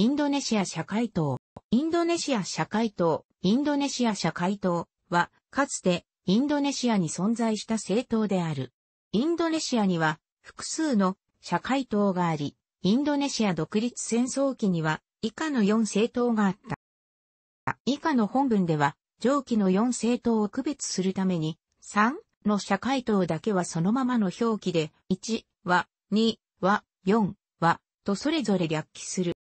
インドネシア社会党。インドネシア社会党、インドネシア社会党は、かつてインドネシアに存在した政党である。インドネシアには複数の社会党があり、インドネシア独立戦争期には以下の4政党があった。以下の本文では、上記の4政党を区別するために、3の社会党だけはそのままの表記で、1は、2は、4は、とそれぞれ略記する。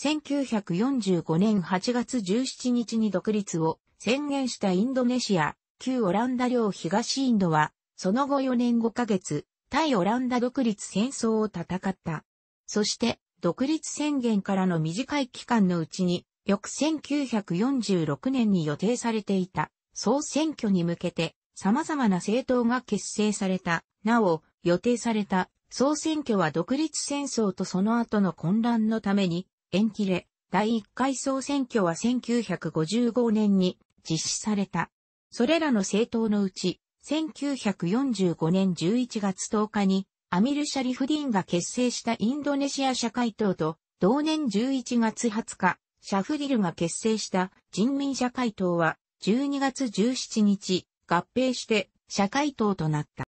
1945年8月17日に独立を宣言したインドネシア、旧オランダ領東インドは、その後4年5ヶ月、対オランダ独立戦争を戦った。そして、独立宣言からの短い期間のうちに、翌1946年に予定されていた総選挙に向けて様々な政党が結成された。なお、予定された総選挙は独立戦争とその後の混乱のために延期れ、第1回総選挙は1955年に実施された。それらの政党のうち、1945年11月10日に、アミル・シャリフディンが結成したインドネシア社会党と、同年11月20日、シャフディルが結成した人民社会党は、12月17日、合併して社会党となった。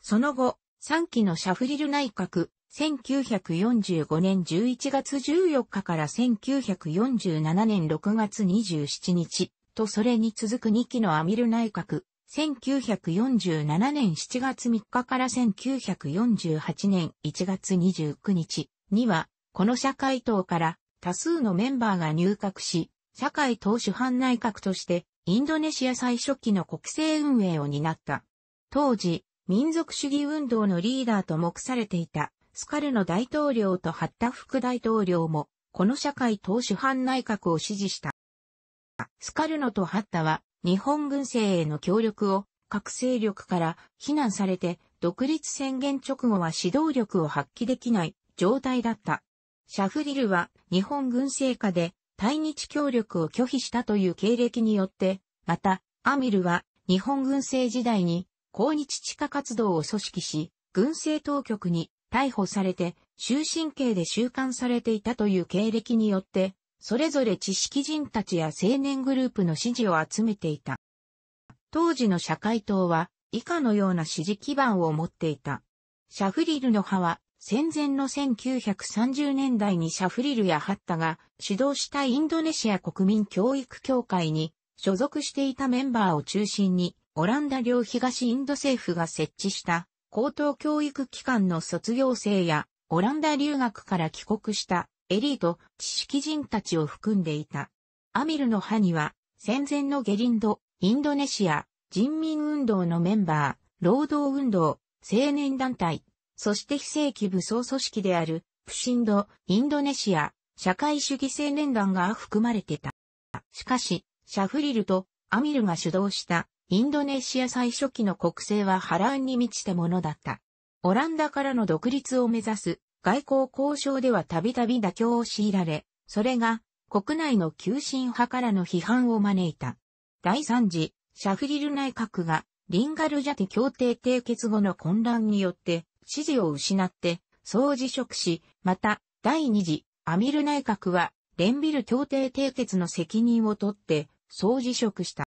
その後、3期のシャフリル内閣、1945年11月14日から1947年6月27日とそれに続く2期のアミル内閣、1947年7月3日から1948年1月29日には、この社会党から多数のメンバーが入閣し、社会党主犯内閣としてインドネシア最初期の国政運営を担った。当時、民族主義運動のリーダーと目されていたスカルの大統領とハッタ副大統領も、この社会党主犯内閣を支持した。スカルノとハッタは、日本軍政への協力を、各勢力から非難されて、独立宣言直後は指導力を発揮できない状態だった。シャフリルは、日本軍政下で、対日協力を拒否したという経歴によって、また、アミルは、日本軍政時代に、抗日地下活動を組織し、軍政当局に逮捕されて、終身刑で収監されていたという経歴によって、それぞれ知識人たちや青年グループの支持を集めていた。当時の社会党は、以下のような支持基盤を持っていた。シャフリルの派は、戦前の1930年代にシャフリルやハッタが指導したインドネシア国民教育協会に所属していたメンバーを中心に、オランダ領東インド政府が設置した高等教育機関の卒業生や、オランダ留学から帰国したエリート、知識人たちを含んでいた。アミルの派には、戦前のゲリンド、インドネシア、人民運動のメンバー、労働運動、青年団体、そして非正規武装組織である、プシンド、インドネシア、社会主義青年団が含まれてた。しかし、シャフリルとアミルが主導したインドネシア最初期の国政は波乱に満ちたものだった。オランダからの独立を目指す外交交渉ではたびたび妥協を強いられ、それが国内の急進派からの批判を招いた。第3次、シャフリル内閣がリンガルジャテ協定締結後の混乱によって支持を失って総辞職し、また第2次、アミル内閣はレンビル協定締結の責任を取って総辞職した。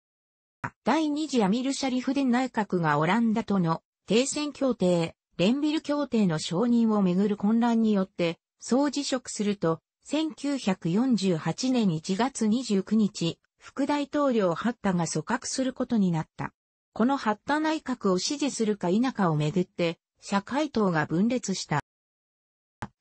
第二次アミル・シャリフデン内閣がオランダとの停戦協定、レンビル協定の承認をめぐる混乱によって、総辞職すると、1948年1月29日、副大統領ハッタが組閣することになった。このハッタ内閣を支持するか否かをめぐって、社会党が分裂した。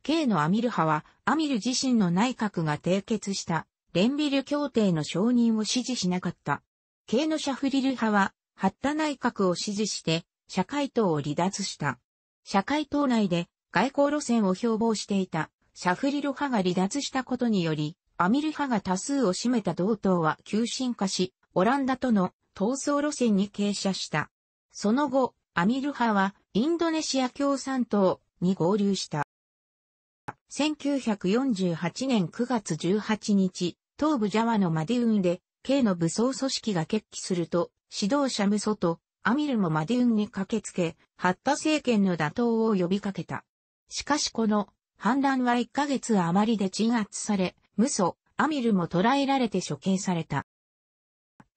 K のアミル派は、アミル自身の内閣が締結した、レンビル協定の承認を支持しなかった。ケーノ・シャフリル派は、ハッタ内閣を支持して、社会党を離脱した。社会党内で外交路線を標榜していたシャフリル派が離脱したことにより、アミル派が多数を占めた同党は急進化し、オランダとの闘争路線に傾斜した。その後、アミル派はインドネシア共産党に合流した。1948年9月18日、東部ジャワのマディウンで K の武装組織が決起すると、指導者ムソとアミルもマディウンに駆けつけ、ハッタ政権の打倒を呼びかけた。しかしこの反乱は1ヶ月余りで鎮圧され、ムソ、アミルも捕らえられて処刑された。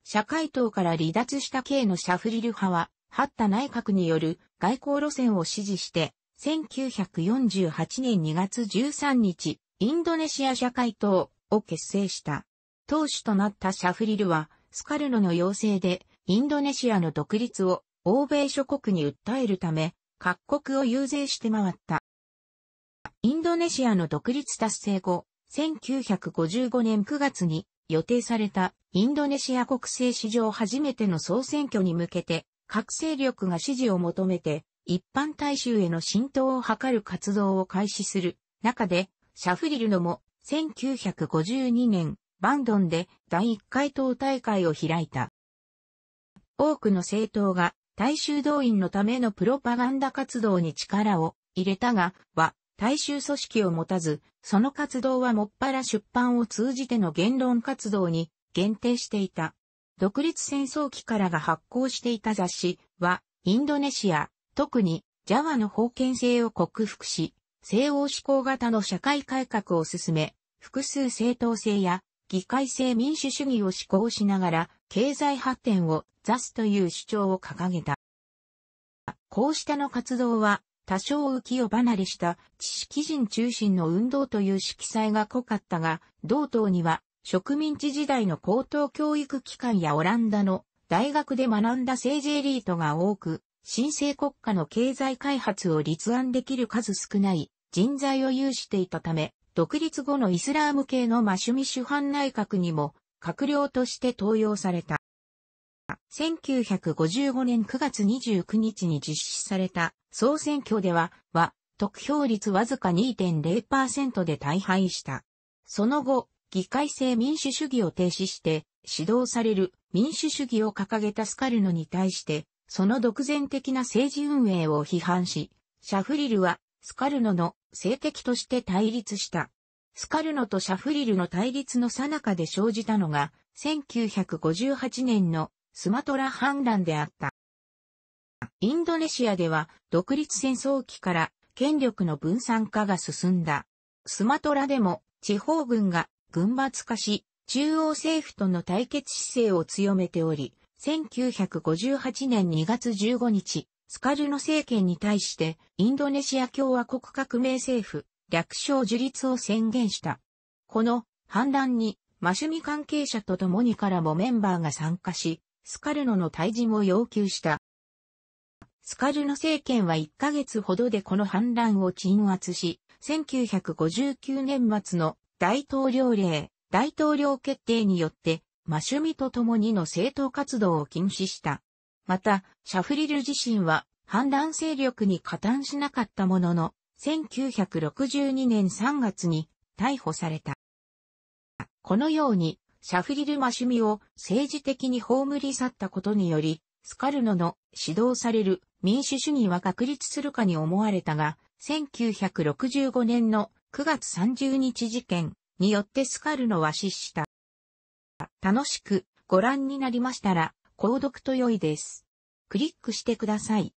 社会党から離脱した K のシャフリル派は、ハッタ内閣による外交路線を支持して、1948年2月13日、インドネシア社会党を結成した。党首となったシャフリルは、スカルノの要請で、インドネシアの独立を欧米諸国に訴えるため、各国を遊説して回った。インドネシアの独立達成後、1955年9月に予定されたインドネシア国政史上初めての総選挙に向けて、各勢力が支持を求めて、一般大衆への浸透を図る活動を開始する中で、シャフリルのも1952年バンドンで第1回党大会を開いた。多くの政党が大衆動員のためのプロパガンダ活動に力を入れたが、は大衆組織を持たず、その活動はもっぱら出版を通じての言論活動に限定していた。独立戦争期からが発行していた雑誌は、インドネシア、特にジャワの封建性を克服し、西欧志向型の社会改革を進め、複数政党制や議会制民主主義を志向しながら、経済発展を座すという主張を掲げた。こうしたの活動は、多少浮世離れした知識人中心の運動という色彩が濃かったが、同等には植民地時代の高等教育機関やオランダの大学で学んだ政治エリートが多く、新生国家の経済開発を立案できる数少ない人材を有していたため、独立後のイスラーム系のマシュミ主犯内閣にも閣僚として登用された。1955年9月29日に実施された総選挙では、は、得票率わずか2.0%で大敗した。その後、議会制民主主義を停止して、指導される民主主義を掲げたスカルノに対して、その独善的な政治運営を批判し、シャフリルはスカルノの性的として対立した。スカルノとシャフリルの対立の最中で生じたのが、1958年のスマトラ反乱であった。インドネシアでは、独立戦争期から権力の分散化が進んだ。スマトラでも、地方軍が軍閥化し、中央政府との対決姿勢を強めており、1958年2月15日、スカルノ政権に対して、インドネシア共和国革命政府、略称樹立を宣言した。この反乱に、マシュミ関係者と共にからもメンバーが参加し、スカルノの退陣を要求した。スカルノ政権は1ヶ月ほどでこの反乱を鎮圧し、1959年末の大統領令、大統領決定によって、マシュミと共にの政党活動を禁止した。また、シャフリル自身は反乱勢力に加担しなかったものの、1962年3月に逮捕された。このように、シャフリル・マシュミを政治的に葬り去ったことにより、スカルノの指導される民主主義は確立するかに思われたが、1965年の9月30日事件によってスカルノは失した。楽しくご覧になりましたら、購読と良いです。クリックしてください。